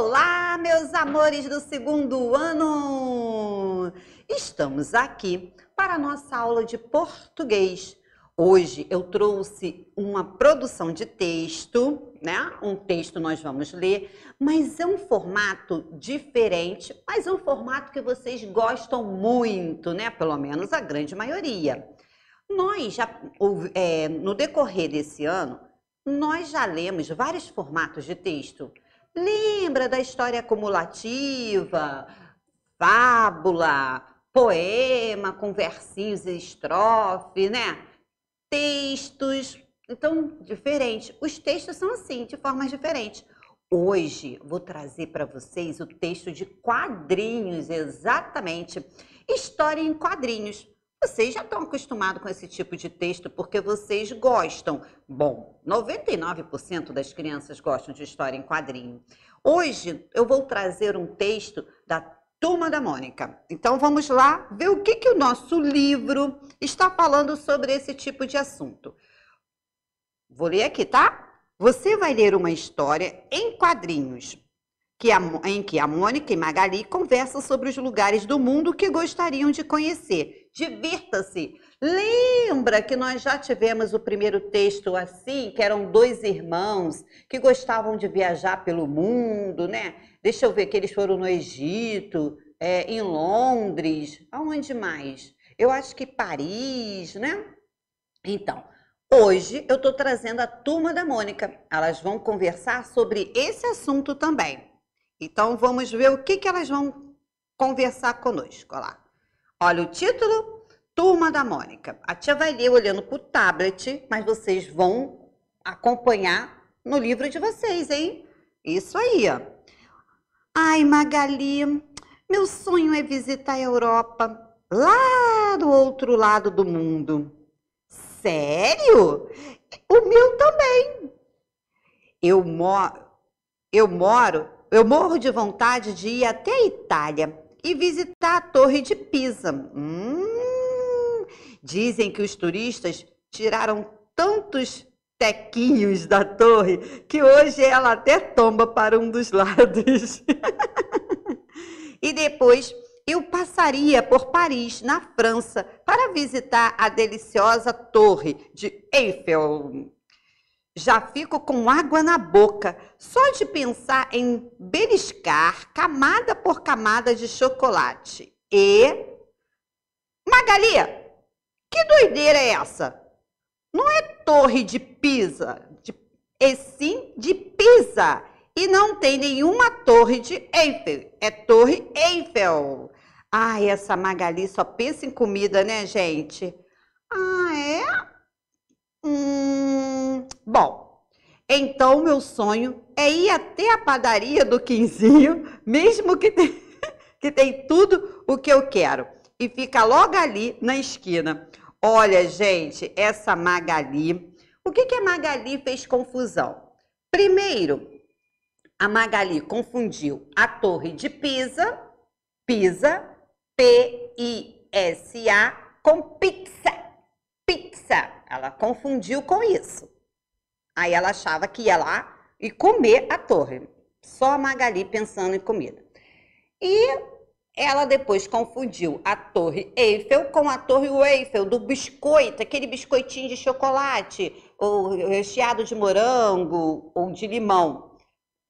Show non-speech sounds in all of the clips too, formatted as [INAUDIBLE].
Olá, meus amores do segundo ano! Estamos aqui para a nossa aula de português. Hoje eu trouxe uma produção de texto, né? Um texto nós vamos ler, mas é um formato diferente, mas é um formato que vocês gostam muito, né? Pelo menos a grande maioria. Nós já, é, no decorrer desse ano, nós já lemos vários formatos de texto. Lembra da história acumulativa, fábula, poema com versinhos e estrofe, né? Textos. Então, diferente. Os textos são assim, de formas diferentes. Hoje vou trazer para vocês o texto de quadrinhos, exatamente. História em quadrinhos. Vocês já estão acostumados com esse tipo de texto porque vocês gostam. Bom, 99% das crianças gostam de história em quadrinho. Hoje eu vou trazer um texto da Turma da Mônica. Então vamos lá ver o que, que o nosso livro está falando sobre esse tipo de assunto. Vou ler aqui, tá? Você vai ler uma história em quadrinhos que a, em que a Mônica e Magali conversam sobre os lugares do mundo que gostariam de conhecer. Divirta-se! Lembra que nós já tivemos o primeiro texto assim, que eram dois irmãos que gostavam de viajar pelo mundo, né? Deixa eu ver que eles foram no Egito, é, em Londres, aonde mais? Eu acho que Paris, né? Então, hoje eu estou trazendo a turma da Mônica. Elas vão conversar sobre esse assunto também. Então vamos ver o que, que elas vão conversar conosco. Olha lá. Olha o título, Turma da Mônica. A tia vai ler olhando para o tablet, mas vocês vão acompanhar no livro de vocês, hein? Isso aí, ó. Ai, Magali, meu sonho é visitar a Europa, lá do outro lado do mundo. Sério? O meu também. Eu moro, eu moro eu morro de vontade de ir até a Itália e visitar a Torre de Pisa. Hum, dizem que os turistas tiraram tantos tequinhos da torre que hoje ela até tomba para um dos [LAUGHS] lados. e depois eu passaria por Paris, na França, para visitar a deliciosa Torre de Eiffel. Já fico com água na boca, só de pensar em beliscar camada por camada de chocolate. E. Magali, que doideira é essa? Não é torre de Pisa, de... e sim de Pisa. E não tem nenhuma torre de Eiffel, é torre Eiffel. Ai, essa Magali só pensa em comida, né, gente? Ah, é? Hum bom, então meu sonho é ir até a padaria do Quinzinho, mesmo que tem, [LAUGHS] que tem tudo o que eu quero. E fica logo ali na esquina. Olha, gente, essa Magali. O que, que a Magali fez confusão? Primeiro, a Magali confundiu a Torre de Pisa, Pisa, P-I-S-A, com pizza. Pizza. Ela confundiu com isso. Aí ela achava que ia lá e comer a torre. Só a Magali pensando em comida. E ela depois confundiu a Torre Eiffel com a Torre Eiffel do biscoito, aquele biscoitinho de chocolate, ou recheado de morango ou de limão,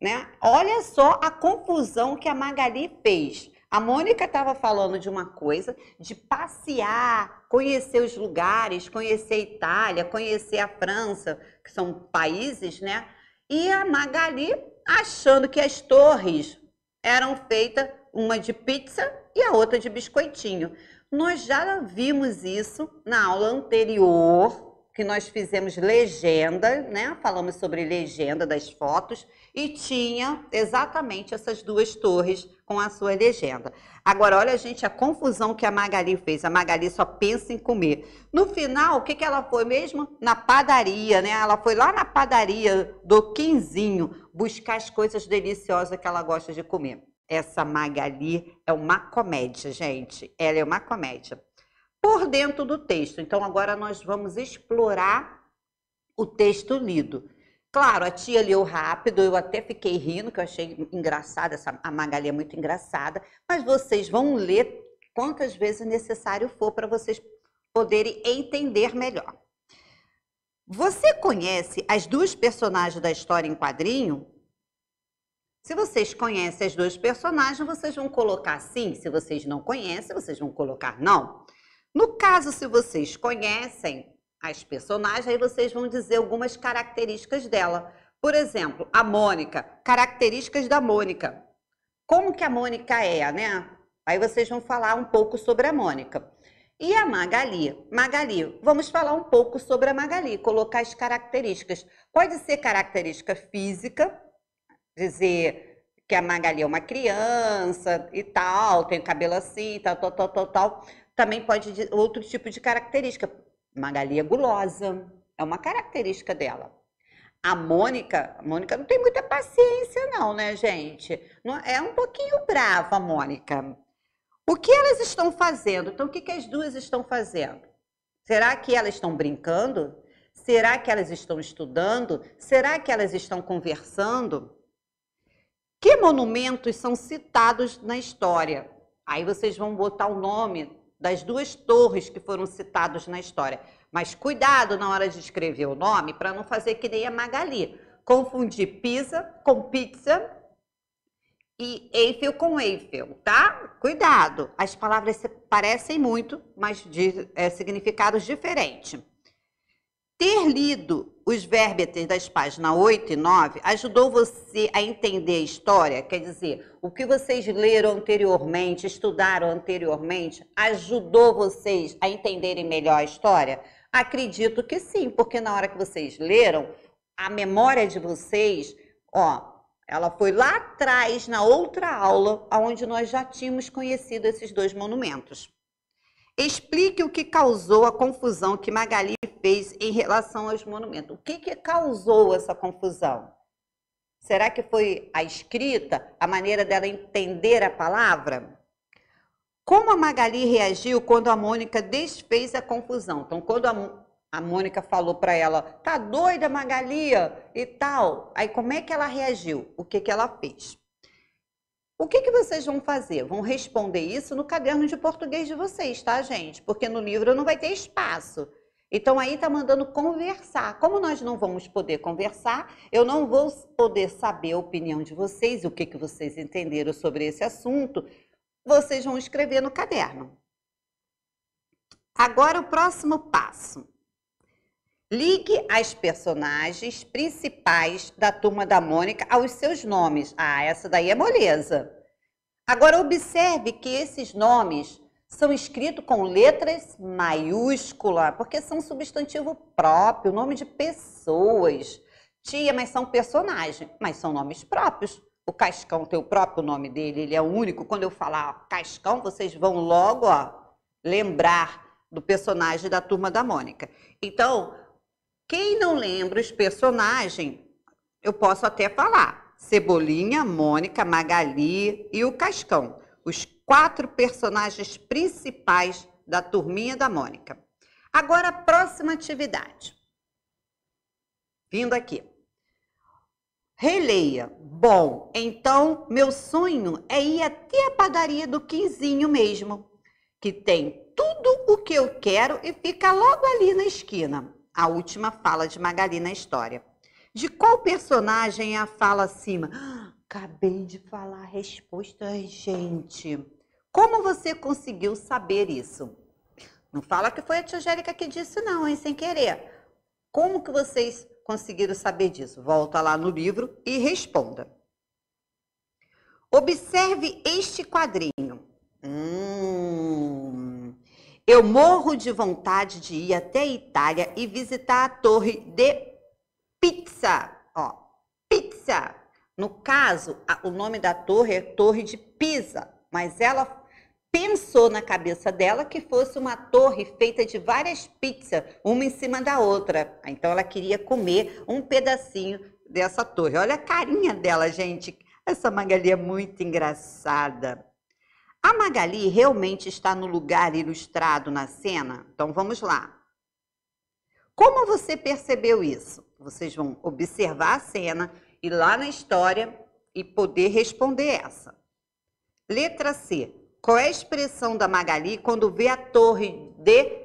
né? Olha só a confusão que a Magali fez. A Mônica estava falando de uma coisa, de passear, conhecer os lugares, conhecer a Itália, conhecer a França, que são países, né? E a Magali achando que as torres eram feitas uma de pizza e a outra de biscoitinho. Nós já vimos isso na aula anterior, que nós fizemos legenda, né? Falamos sobre legenda das fotos e tinha exatamente essas duas torres com a sua legenda. Agora, olha, gente, a confusão que a Magali fez. A Magali só pensa em comer. No final, o que, que ela foi mesmo? Na padaria, né? Ela foi lá na padaria do Quinzinho buscar as coisas deliciosas que ela gosta de comer. Essa Magali é uma comédia, gente. Ela é uma comédia por dentro do texto. Então, agora nós vamos explorar o texto lido. Claro, a tia leu rápido, eu até fiquei rindo, que eu achei engraçada, essa, a Magali é muito engraçada, mas vocês vão ler quantas vezes necessário for para vocês poderem entender melhor. Você conhece as duas personagens da história em quadrinho? Se vocês conhecem as duas personagens, vocês vão colocar sim. Se vocês não conhecem, vocês vão colocar não. No caso, se vocês conhecem as personagens, aí vocês vão dizer algumas características dela. Por exemplo, a Mônica, características da Mônica. Como que a Mônica é, né? Aí vocês vão falar um pouco sobre a Mônica. E a Magali? Magali, vamos falar um pouco sobre a Magali, colocar as características. Pode ser característica física, dizer que a Magali é uma criança e tal, tem cabelo assim, tal, tal, tal, tal, tal. Também pode outro tipo de característica. Magali é gulosa, é uma característica dela. A Mônica, a Mônica não tem muita paciência não, né, gente? Não, é um pouquinho brava a Mônica. O que elas estão fazendo? Então, o que, que as duas estão fazendo? Será que elas estão brincando? Será que elas estão estudando? Será que elas estão conversando? Que monumentos são citados na história? Aí vocês vão botar o nome das duas torres que foram citados na história. Mas cuidado na hora de escrever o nome para não fazer que nem a Magali. Confundir pizza com pizza e Eiffel com Eiffel, tá? Cuidado! As palavras parecem muito, mas de é, significados diferentes. Ter lido os verbetes das páginas 8 e 9 ajudou você a entender a história, quer dizer, o que vocês leram anteriormente, estudaram anteriormente, ajudou vocês a entenderem melhor a história? Acredito que sim, porque na hora que vocês leram, a memória de vocês, ó, ela foi lá atrás, na outra aula, onde nós já tínhamos conhecido esses dois monumentos. Explique o que causou a confusão que Magali fez em relação aos monumentos. O que, que causou essa confusão? Será que foi a escrita, a maneira dela entender a palavra? Como a Magali reagiu quando a Mônica desfez a confusão? Então, quando a, a Mônica falou para ela, tá doida, Magali, e tal, aí como é que ela reagiu? O que, que ela fez? O que, que vocês vão fazer? Vão responder isso no caderno de português de vocês, tá, gente? Porque no livro não vai ter espaço. Então aí está mandando conversar. Como nós não vamos poder conversar, eu não vou poder saber a opinião de vocês, o que, que vocês entenderam sobre esse assunto. Vocês vão escrever no caderno. Agora o próximo passo. Ligue as personagens principais da Turma da Mônica aos seus nomes. Ah, essa daí é moleza. Agora, observe que esses nomes são escritos com letras maiúscula, porque são substantivo próprio, nome de pessoas. Tia, mas são personagens, mas são nomes próprios. O Cascão tem o próprio nome dele, ele é o único. Quando eu falar Cascão, vocês vão logo ó, lembrar do personagem da Turma da Mônica. Então, quem não lembra os personagens, eu posso até falar. Cebolinha, Mônica, Magali e o Cascão. Os quatro personagens principais da turminha da Mônica. Agora, a próxima atividade. Vindo aqui. Releia. Bom, então meu sonho é ir até a padaria do Quinzinho mesmo, que tem tudo o que eu quero e fica logo ali na esquina a última fala de Magali na história. De qual personagem é a fala acima? [GASPS] acabei de falar a resposta, gente. Como você conseguiu saber isso? Não fala que foi a tia que disse, não, hein, sem querer. Como que vocês conseguiram saber disso? Volta lá no livro e responda. Observe este quadrinho. Hum, eu morro de vontade de ir até a Itália e visitar a torre de pizza. Ó, pizza. No caso, a, o nome da torre é Torre de Pisa, mas ela pensou na cabeça dela que fosse uma torre feita de várias pizzas, uma em cima da outra. Então ela queria comer um pedacinho dessa torre. Olha a carinha dela, gente. Essa Magali é muito engraçada. A Magali realmente está no lugar ilustrado na cena? Então vamos lá. Como você percebeu isso? Vocês vão observar a cena e lá na história e poder responder essa. Letra C. Qual é a expressão da Magali quando vê a torre de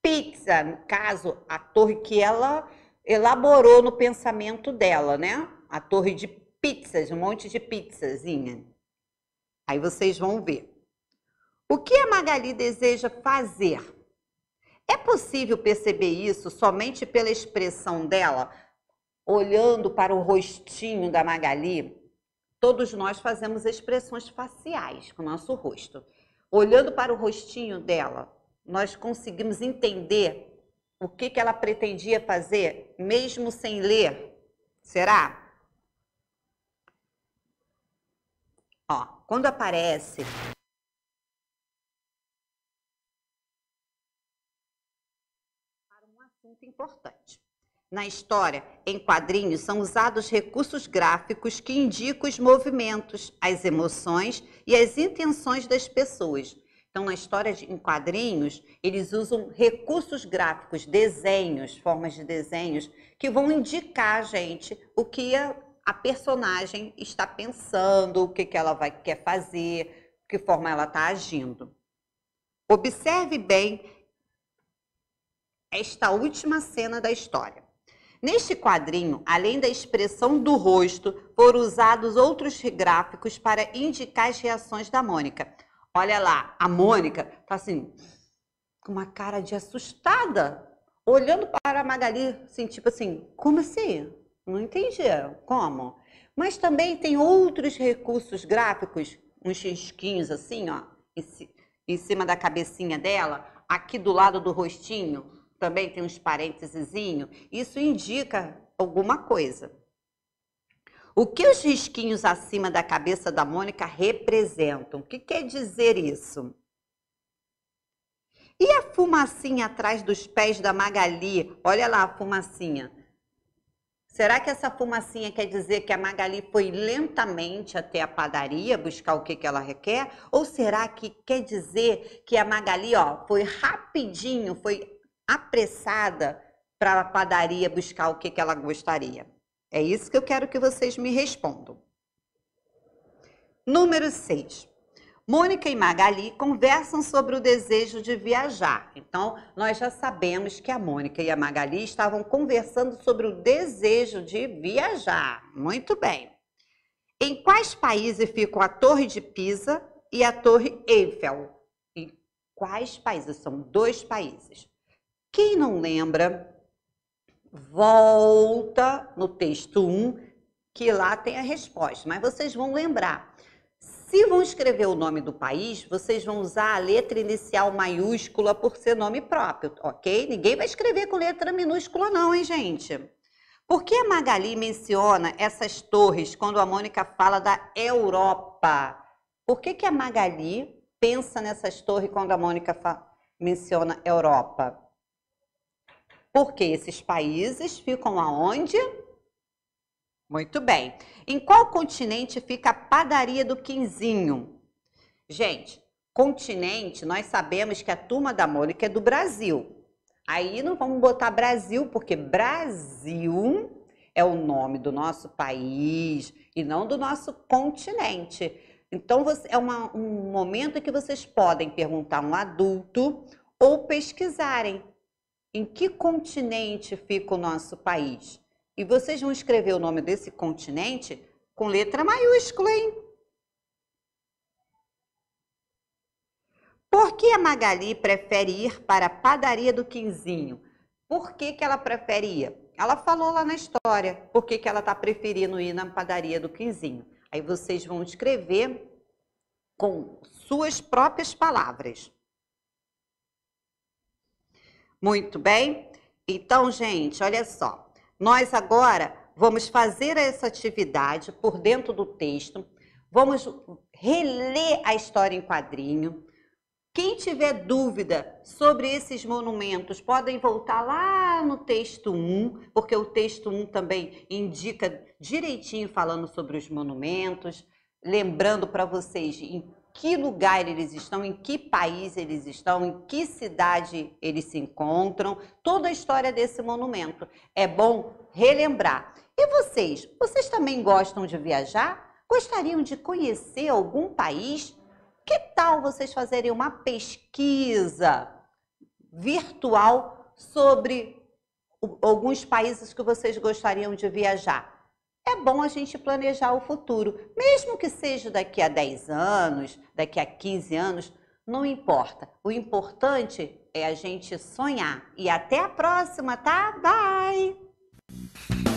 pizza, no caso, a torre que ela elaborou no pensamento dela, né? A torre de pizzas, um monte de pizzazinha. Aí vocês vão ver. O que a Magali deseja fazer? É possível perceber isso somente pela expressão dela? Olhando para o rostinho da Magali, todos nós fazemos expressões faciais com o nosso rosto. Olhando para o rostinho dela, nós conseguimos entender o que, que ela pretendia fazer, mesmo sem ler. Será? Ó, quando aparece importante. Na história, em quadrinhos, são usados recursos gráficos que indicam os movimentos, as emoções e as intenções das pessoas. Então, na história de, em quadrinhos, eles usam recursos gráficos, desenhos, formas de desenhos, que vão indicar a gente o que a, a personagem está pensando, o que, que ela vai, quer fazer, que forma ela está agindo. Observe bem esta última cena da história. Neste quadrinho, além da expressão do rosto, foram usados outros gráficos para indicar as reações da Mônica. Olha lá, a Mônica tá assim, com uma cara de assustada, olhando para a Magali, assim, tipo assim, como assim? Não entendi, como? Mas também tem outros recursos gráficos, uns risquinhos assim, ó, em cima da cabecinha dela, aqui do lado do rostinho, também tem uns parênteses, isso indica alguma coisa. O que os risquinhos acima da cabeça da Mônica representam? O que quer dizer isso? E a fumacinha atrás dos pés da Magali? Olha lá a fumacinha. Será que essa fumacinha quer dizer que a Magali foi lentamente até a padaria buscar o que, que ela requer? Ou será que quer dizer que a Magali ó, foi rapidinho, foi apressada para a padaria buscar o que, que ela gostaria? É isso que eu quero que vocês me respondam. Número 6. Mônica e Magali conversam sobre o desejo de viajar. Então, nós já sabemos que a Mônica e a Magali estavam conversando sobre o desejo de viajar. Muito bem. Em quais países ficam a Torre de Pisa e a Torre Eiffel? Em quais países? São dois países. Quem não lembra, volta no texto 1, que lá tem a resposta, mas vocês vão lembrar. Se vão escrever o nome do país, vocês vão usar a letra inicial maiúscula por ser nome próprio, ok? Ninguém vai escrever com letra minúscula não, hein, gente? Por que a Magali menciona essas torres quando a Mônica fala da Europa? Por que, que a Magali pensa nessas torres quando a Mônica menciona Europa? Porque esses países ficam aonde? Muito bem. Em qual continente fica a padaria do Quinzinho? Gente, continente, nós sabemos que a turma da Mônica é do Brasil. Aí não vamos botar Brasil, porque Brasil é o nome do nosso país e não do nosso continente. Então é uma, um momento que vocês podem perguntar a um adulto ou pesquisarem em que continente fica o nosso país? E vocês vão escrever o nome desse continente com letra maiúscula, hein? Por que a Magali prefere ir para a padaria do Quinzinho? Por que, que ela prefere ir? Ela falou lá na história por que, que ela está preferindo ir na padaria do Quinzinho. Aí vocês vão escrever com suas próprias palavras. Muito bem? Então, gente, olha só. Nós agora vamos fazer essa atividade por dentro do texto. Vamos reler a história em quadrinho. Quem tiver dúvida sobre esses monumentos, podem voltar lá no texto 1, porque o texto 1 também indica direitinho falando sobre os monumentos, lembrando para vocês em que lugar eles estão, em que país eles estão, em que cidade eles se encontram, toda a história desse monumento. É bom relembrar. E vocês? Vocês também gostam de viajar? Gostariam de conhecer algum país? Que tal vocês fazerem uma pesquisa virtual sobre alguns países que vocês gostariam de viajar? é bom a gente planejar o futuro, mesmo que seja daqui a 10 anos, daqui a 15 anos, não importa. O importante é a gente sonhar. E até a próxima, tá? Bye!